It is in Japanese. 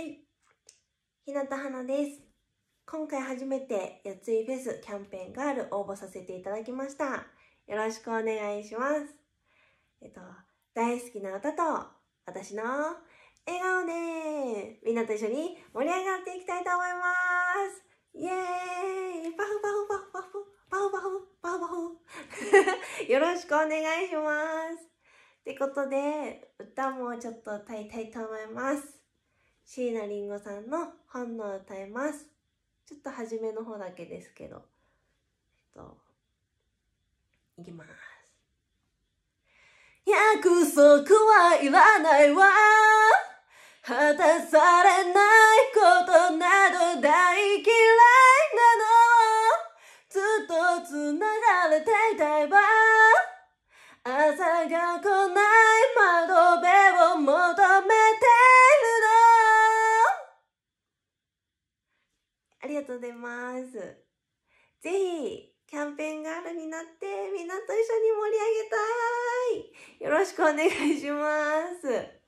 はい。日向花です。今回初めてやついフェスキャンペーンガール応募させていただきました。よろしくお願いします。えっと、大好きな歌と私の笑顔でみんなと一緒に盛り上がっていきたいと思いますイエーイパフパフパフパフパフパフパフパフ よろしくお願いしますってことで歌もちょっと歌いたいと思います椎名林檎さんの本能を歌います。ちょっと初めの方だけですけど、えっと、いきます。約束はいらないわ。果たされないことなど大嫌いなの。ずっと繋がれていたいわ。朝が来ありがとうございます。ぜひ、キャンペーンガールになって、みんなと一緒に盛り上げたいよろしくお願いします。